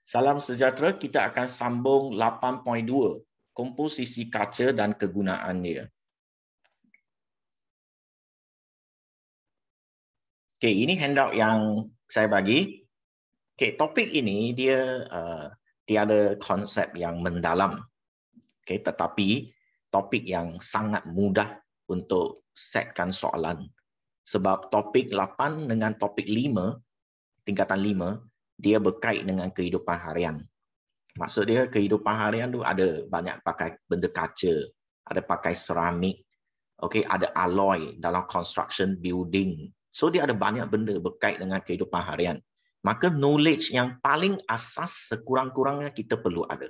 Salam sejahtera, kita akan sambung 8.2, komposisi kaca dan kegunaannya. Okay, ini handout yang saya bagi. Okay, topik ini dia uh, tiada konsep yang mendalam. Okay, tetapi topik yang sangat mudah untuk setkan soalan. Sebab topik 8 dengan topik 5, tingkatan 5, dia berkait dengan kehidupan harian. Maksud dia kehidupan harian tu ada banyak pakai benda kaca, ada pakai seramik, okay, ada alloy dalam construction building. So dia ada banyak benda berkait dengan kehidupan harian. Maka knowledge yang paling asas sekurang-kurangnya kita perlu ada.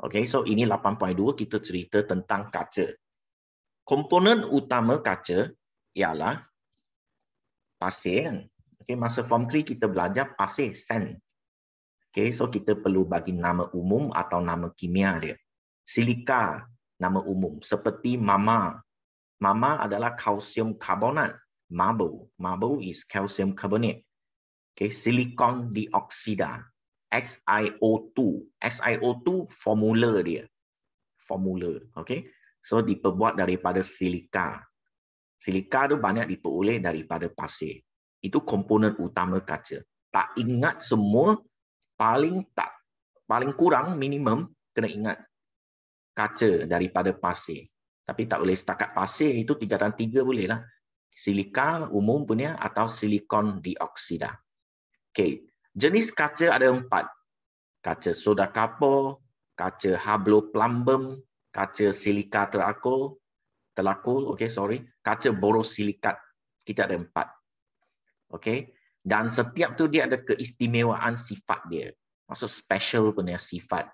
Okay, so ini 8.2 kita cerita tentang kaca. Komponen utama kaca ialah pasir. Kan? Okay, masa form 3 kita belajar pasir sen. Okay, so kita perlu bagi nama umum atau nama kimia dia. Silika nama umum seperti mama. Mama adalah kalsium karbonat. Marble. Marble is calcium carbonate. Okay, silicon dioksida. SiO2. SiO2 formula dia. Formula. Okay. So, diperbuat daripada silika. Silika tu banyak diperoleh daripada pasir itu komponen utama kaca. Tak ingat semua paling tak paling kurang minimum kena ingat kaca daripada pasir. Tapi tak boleh setakat pasir itu tiga dan tiga boleh lah. Silika umum punya atau silikon dioksida. Okay. Jenis kaca ada empat. Kaca soda kapur, kaca hablo plumbum, kaca silika terakul, terakul. okay, sorry, kaca borosilikat. Kita ada empat. Okay? Dan setiap tu dia ada keistimewaan sifat dia. Maksud special punya sifat.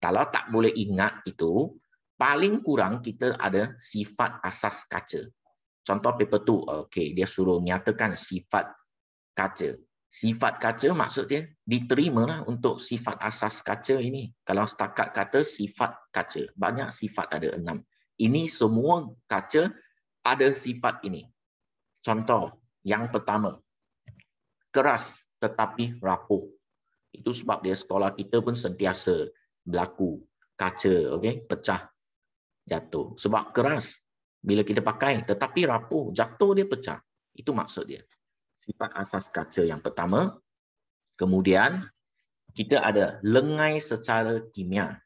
Kalau tak boleh ingat itu, paling kurang kita ada sifat asas kaca. Contoh paper tu, okay, dia suruh nyatakan sifat kaca. Sifat kaca maksudnya diterima untuk sifat asas kaca ini. Kalau setakat kata sifat kaca, banyak sifat ada enam. Ini semua kaca ada sifat ini. Contoh yang pertama, keras tetapi rapuh. Itu sebab dia sekolah kita pun sentiasa berlaku kaca, okey, pecah, jatuh. Sebab keras bila kita pakai tetapi rapuh, jatuh dia pecah. Itu maksud dia. Sifat asas kaca yang pertama. Kemudian kita ada lengai secara kimia.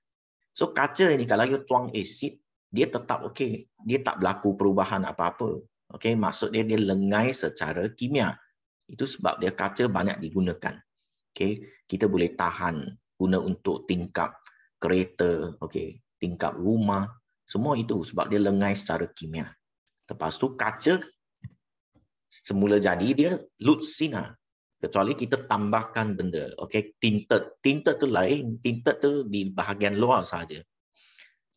So kaca ini kalau you tuang asid, dia tetap okey. Dia tak berlaku perubahan apa-apa. Okey, maksud dia dia lengai secara kimia. Itu sebab dia kaca banyak digunakan. Okay, kita boleh tahan guna untuk tingkap kereta, okay, tingkap rumah, semua itu sebab dia lengai secara kimia. Lepas tu kaca semula jadi dia lut sinar. Kecuali kita tambahkan benda, Okay, tinted, tinted tu lain, tinted tu di bahagian luar saja.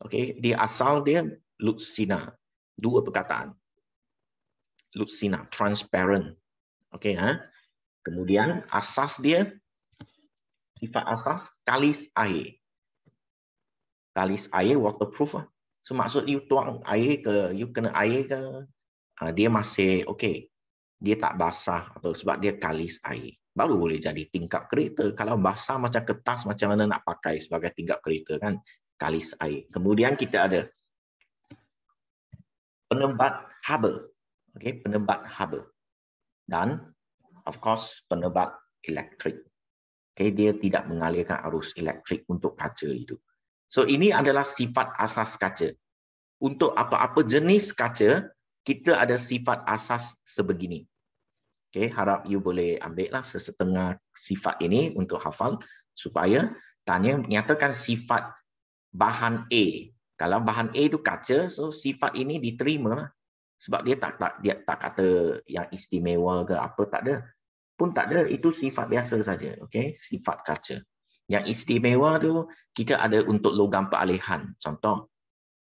Okay, dia asal dia lut sinar. Dua perkataan. Lut sinar, transparent, Okey ha. Kemudian asas dia sifat asas kalis air. Kalis air waterproof ah. So maksud you tuang air ke you kena air ke ha, dia masih okey. Dia tak basah atau sebab dia kalis air. Baru boleh jadi tingkap kereta. Kalau basah macam kertas macam mana nak pakai sebagai tingkap kereta kan? Kalis air. Kemudian kita ada penebat haba. Okey, penebat haba dan of course penebak elektrik. Okay, dia tidak mengalirkan arus elektrik untuk kaca itu. So ini adalah sifat asas kaca. Untuk apa-apa jenis kaca, kita ada sifat asas sebegini. Okay, harap you boleh ambillah sesetengah sifat ini untuk hafal supaya tanya menyatakan sifat bahan A. Kalau bahan A itu kaca, so sifat ini diterima lah sebab dia tak tak dia tak kata yang istimewa ke apa tak ada pun tak ada itu sifat biasa saja okey sifat kaca yang istimewa tu kita ada untuk logam peralihan contoh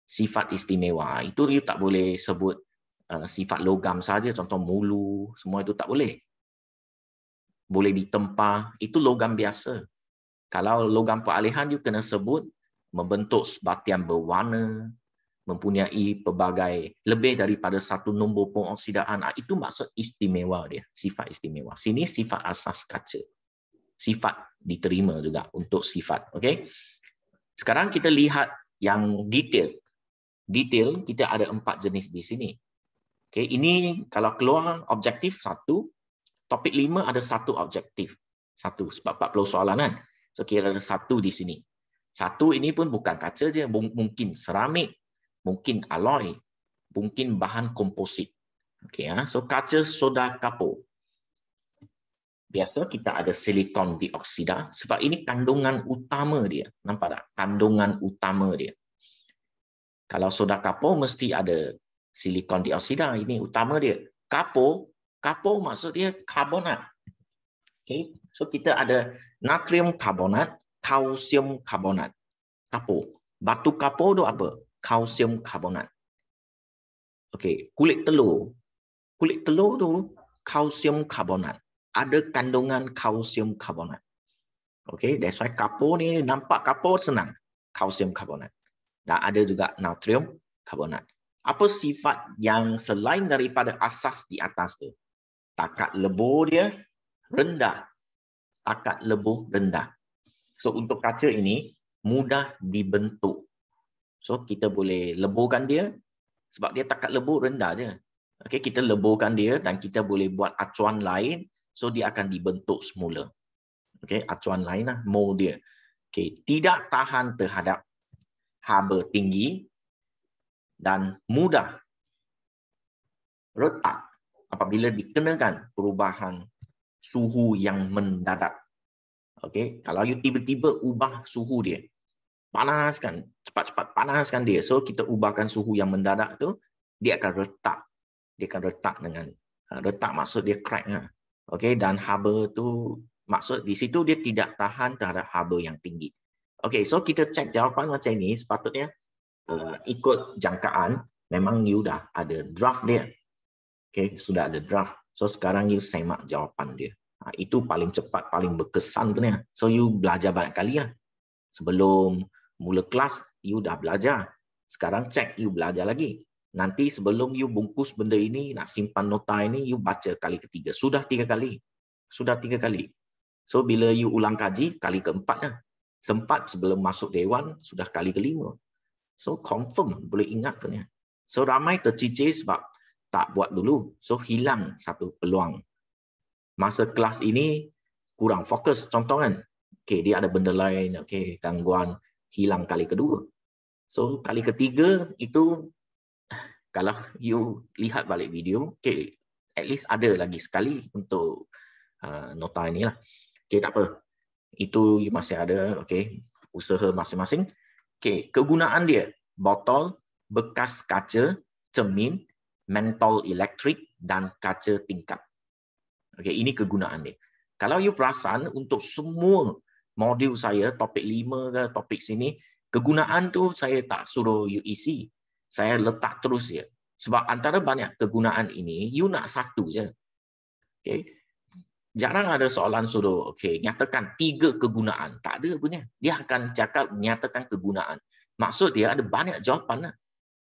sifat istimewa itu you tak boleh sebut uh, sifat logam saja contoh mulu semua itu tak boleh boleh ditempa itu logam biasa kalau logam peralihan you kena sebut membentuk sebatian berwarna mempunyai pelbagai lebih daripada satu nombor pengoksidaan ah, itu maksud istimewa dia sifat istimewa sini sifat asas kaca sifat diterima juga untuk sifat okey sekarang kita lihat yang detail detail kita ada empat jenis di sini okey ini kalau keluar objektif satu topik lima ada satu objektif satu sebab 40 soalan kan so kira ada satu di sini satu ini pun bukan kaca je mungkin seramik mungkin alloy, mungkin bahan komposit. Okay, ya. So kaca soda kapur. Biasa kita ada silikon dioksida sebab ini kandungan utama dia. Nampak tak? Kandungan utama dia. Kalau soda kapur mesti ada silikon dioksida. Ini utama dia. Kapur, kapur maksud dia karbonat. Okay. So kita ada natrium karbonat, kalsium karbonat. Kapur. Batu kapur itu apa? kalsium karbonat. Okey, kulit telur. Kulit telur tu kalsium karbonat. Ada kandungan kalsium karbonat. Okey, that's why kapur ni nampak kapur senang. Kalsium karbonat. Dan ada juga natrium karbonat. Apa sifat yang selain daripada asas di atas tu? Takat lebur dia rendah. Takat lebur rendah. So untuk kaca ini mudah dibentuk. So kita boleh leburkan dia sebab dia takat lebur rendah je. Okey kita leburkan dia dan kita boleh buat acuan lain so dia akan dibentuk semula. Okey acuan lainlah lah, dia. Okey tidak tahan terhadap haba tinggi dan mudah retak apabila dikenakan perubahan suhu yang mendadak. Okey kalau you tiba-tiba ubah suhu dia, panaskan cepat-cepat panaskan dia so kita ubahkan suhu yang mendadak tu dia akan retak dia akan retak dengan uh, retak maksud dia crack ah okey dan haba tu maksud di situ dia tidak tahan terhadap haba yang tinggi okey so kita cek jawapan macam ini sepatutnya uh, ikut jangkaan memang you dah ada draft dia okey sudah ada draft so sekarang you semak jawapan dia ha, itu paling cepat paling berkesan tu ni ah. so you belajar banyak kali lah sebelum mula kelas you dah belajar sekarang check you belajar lagi nanti sebelum you bungkus benda ini nak simpan nota ini you baca kali ketiga sudah tiga kali sudah tiga kali so bila you ulang kaji kali keempat dah sempat sebelum masuk dewan sudah kali kelima so confirm boleh ingat kan ya so ramai tercicis sebab tak buat dulu so hilang satu peluang masa kelas ini kurang fokus contoh kan okay, dia ada benda lain, okay, gangguan hilang kali kedua. So kali ketiga itu kalau you lihat balik video, okay, at least ada lagi sekali untuk uh, nota ini lah. Okay, tak apa. Itu you masih ada, okay, usaha masing-masing. Okay, kegunaan dia, botol, bekas kaca, cermin, mentol elektrik dan kaca tingkap. Okay, ini kegunaan dia. Kalau you perasan untuk semua modul saya topik 5 ke topik sini kegunaan tu saya tak suruh you isi saya letak terus ya sebab antara banyak kegunaan ini you nak satu je okey jarang ada soalan suruh okey nyatakan tiga kegunaan tak ada punya dia akan cakap nyatakan kegunaan maksud dia ada banyak jawapan lah.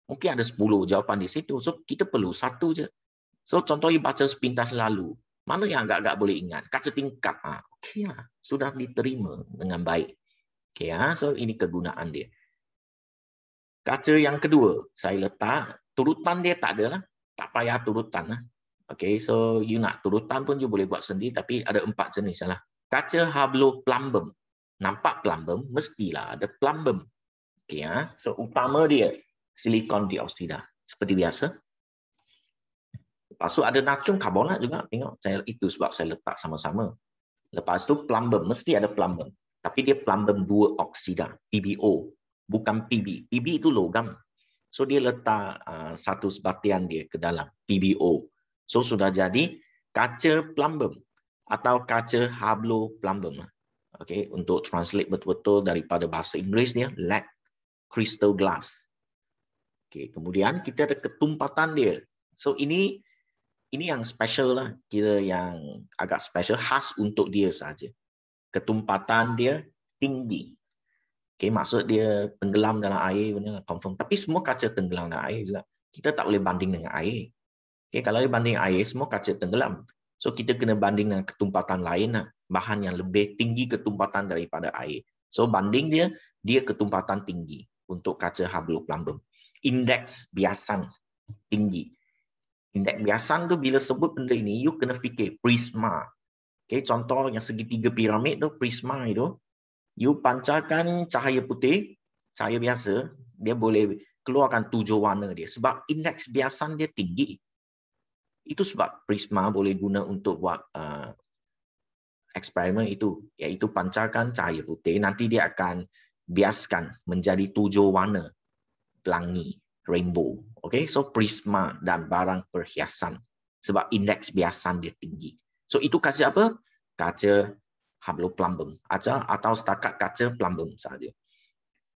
mungkin ada 10 jawapan di situ so kita perlu satu je so contoh contohnya baca sepintas lalu mana yang agak-agak boleh ingat? Kaca tingkap. Ah, okay lah. Sudah diterima dengan baik. Okay, ah. So, ini kegunaan dia. Kaca yang kedua, saya letak. Turutan dia tak ada. Lah. Tak payah turutan. Lah. Okay, so, you nak turutan pun you boleh buat sendiri. Tapi ada empat jenis. Lah. Kaca hablo plumbum. Nampak plumbum, mestilah ada plumbum. Okay, ah. So, utama dia silikon dioksida. Seperti biasa, Lepas tu ada natrium karbonat juga. Tengok, saya, itu sebab saya letak sama-sama. Lepas tu plumbum Mesti ada plumbum, Tapi dia plumbum dua oksida. PBO. Bukan PB. PB itu logam. So dia letak uh, satu sebatian dia ke dalam. PBO. So sudah jadi kaca plumbum Atau kaca hablo plumber. Okay, untuk translate betul-betul daripada bahasa Inggeris dia. Lead crystal glass. Okay, kemudian kita ada ketumpatan dia. So ini ini yang special lah, kira yang agak special, khas untuk dia saja. Ketumpatan dia tinggi. Okay, maksud dia tenggelam dalam air, confirm. Tapi semua kaca tenggelam dalam air juga. Kita tak boleh banding dengan air. Okay, kalau dia banding air, semua kaca tenggelam. So kita kena banding dengan ketumpatan lain lah. Bahan yang lebih tinggi ketumpatan daripada air. So banding dia, dia ketumpatan tinggi untuk kaca Hubble Plumbum. Indeks biasan tinggi. Indeks biasan tu bila sebut benda ini, you kena fikir prisma. Okay, contoh yang segitiga piramid tu, prisma itu. You pancarkan cahaya putih, cahaya biasa, dia boleh keluarkan tujuh warna dia. Sebab indeks biasan dia tinggi. Itu sebab prisma boleh guna untuk buat uh, eksperimen itu. Iaitu pancarkan cahaya putih, nanti dia akan biaskan menjadi tujuh warna pelangi rainbow. Okay, so prisma dan barang perhiasan sebab indeks biasan dia tinggi. So itu kaca apa? Kaca hablo plumbum aja atau setakat kaca plumbum saja.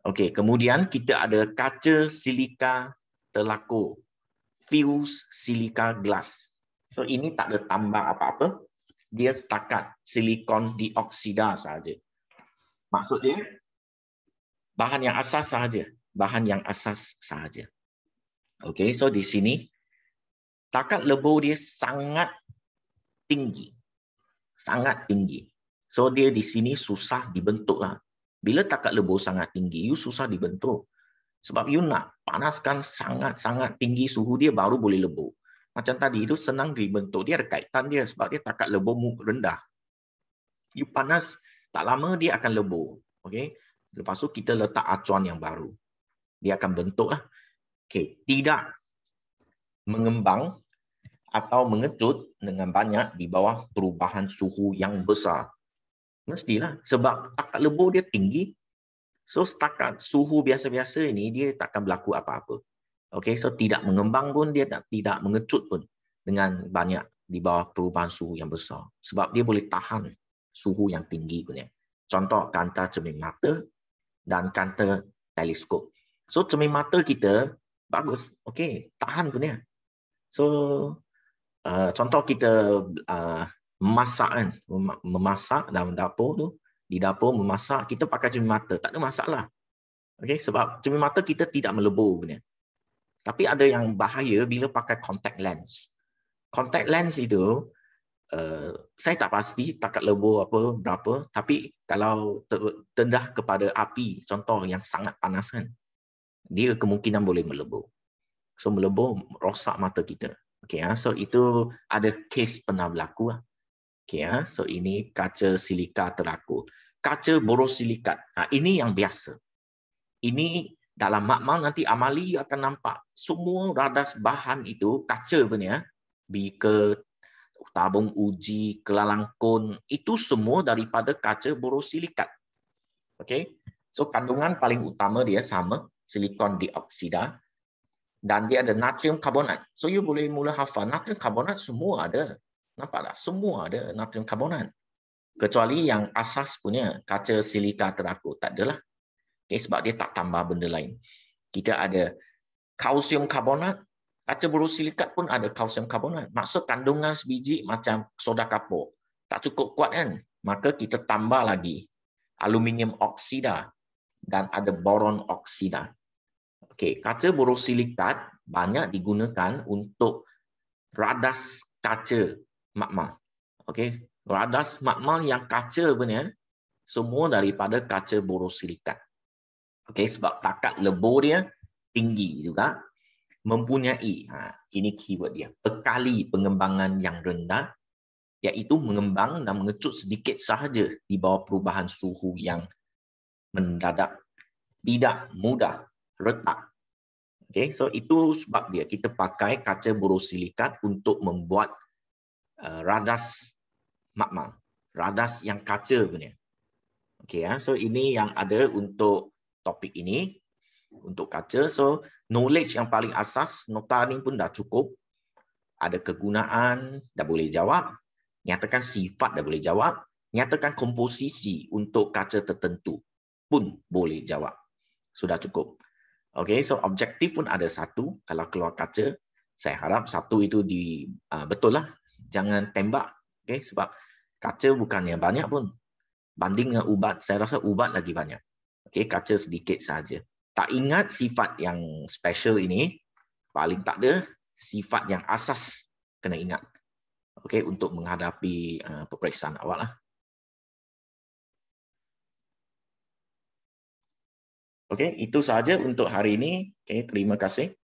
Okay, kemudian kita ada kaca silika telako fused silika glass. So ini tak ada tambah apa-apa. Dia setakat silikon dioksida saja. Maksudnya bahan yang asas saja, bahan yang asas saja. Okay, so di sini takat lebu dia sangat tinggi, sangat tinggi. So dia di sini susah dibentuk lah. Bila takat lebu sangat tinggi, you susah dibentuk. Sebab you nak panaskan sangat-sangat tinggi suhu dia baru boleh lebu. Macam tadi itu senang dibentuk. Dia ada kaitan dia sebab dia takat lebu rendah. You panas, tak lama dia akan lebu. Okay? Lepas tu kita letak acuan yang baru. Dia akan bentuk lah. Okay. Tidak mengembang atau mengecut dengan banyak di bawah perubahan suhu yang besar. Mestilah. Sebab akar lebur dia tinggi. So setakat suhu biasa-biasa ini, dia takkan berlaku apa-apa. Okay. So tidak mengembang pun, dia tak, tidak mengecut pun dengan banyak di bawah perubahan suhu yang besar. Sebab dia boleh tahan suhu yang tinggi. Punya. Contoh kanta cermin mata dan kanta teleskop. So cermin mata kita bagus okey tahan punya so uh, contoh kita uh, memasak kan memasak dalam dapur tu di dapur memasak kita pakai cermin mata tak ada masalah okey sebab cermin mata kita tidak melebur punya tapi ada yang bahaya bila pakai contact lens contact lens itu Uh, saya tak pasti takat lebur apa berapa tapi kalau terdah kepada api contoh yang sangat panas kan dia kemungkinan boleh melebur. So melebur rosak mata kita. Okay, ah, so itu ada kes pernah berlaku. Ah. Okay, ah, so ini kaca silika teraku, Kaca borosilikat. Nah, ini yang biasa. Ini dalam makmal nanti amali akan nampak semua radas bahan itu kaca pun ya. Bika, tabung uji, kelalangkun, itu semua daripada kaca borosilikat. Okay? So kandungan paling utama dia sama, silikon dioksida dan dia ada natrium karbonat. So you boleh mula hafal natrium karbonat semua ada. Nampak tak? Semua ada natrium karbonat. Kecuali yang asas punya kaca silika terakut. Tak adalah. Okay, sebab dia tak tambah benda lain. Kita ada kalsium karbonat. Kaca buruh silikat pun ada kalsium karbonat. Maksud kandungan sebiji macam soda kapur. Tak cukup kuat kan? Maka kita tambah lagi aluminium oksida dan ada boron oksida. Okey, kaca borosilikat banyak digunakan untuk radas kaca magma. Okey, radas magma yang kaca punya eh? semua daripada kaca borosilikat. Okey, sebab takat lebur dia tinggi juga mempunyai ha, ini keyword dia bekali pengembangan yang rendah iaitu mengembang dan mengecut sedikit sahaja di bawah perubahan suhu yang mendadak tidak mudah retak. Okay, so itu sebab dia kita pakai kaca borosilikat untuk membuat uh, radas magma, radas yang kaca punya. Okay, ya. so ini yang ada untuk topik ini untuk kaca. So knowledge yang paling asas, nota ini pun dah cukup. Ada kegunaan, dah boleh jawab. Nyatakan sifat, dah boleh jawab. Nyatakan komposisi untuk kaca tertentu pun boleh jawab. Sudah cukup. Okay, so objektif pun ada satu. Kalau keluar kaca, saya harap satu itu di uh, betul lah. Jangan tembak. Okay, sebab kaca bukannya banyak pun. Banding dengan ubat, saya rasa ubat lagi banyak. Okay, kaca sedikit saja. Tak ingat sifat yang special ini, paling tak ada sifat yang asas kena ingat. Okay, untuk menghadapi uh, peperiksaan awal lah. Okey, itu sahaja untuk hari ini. Okey, terima kasih.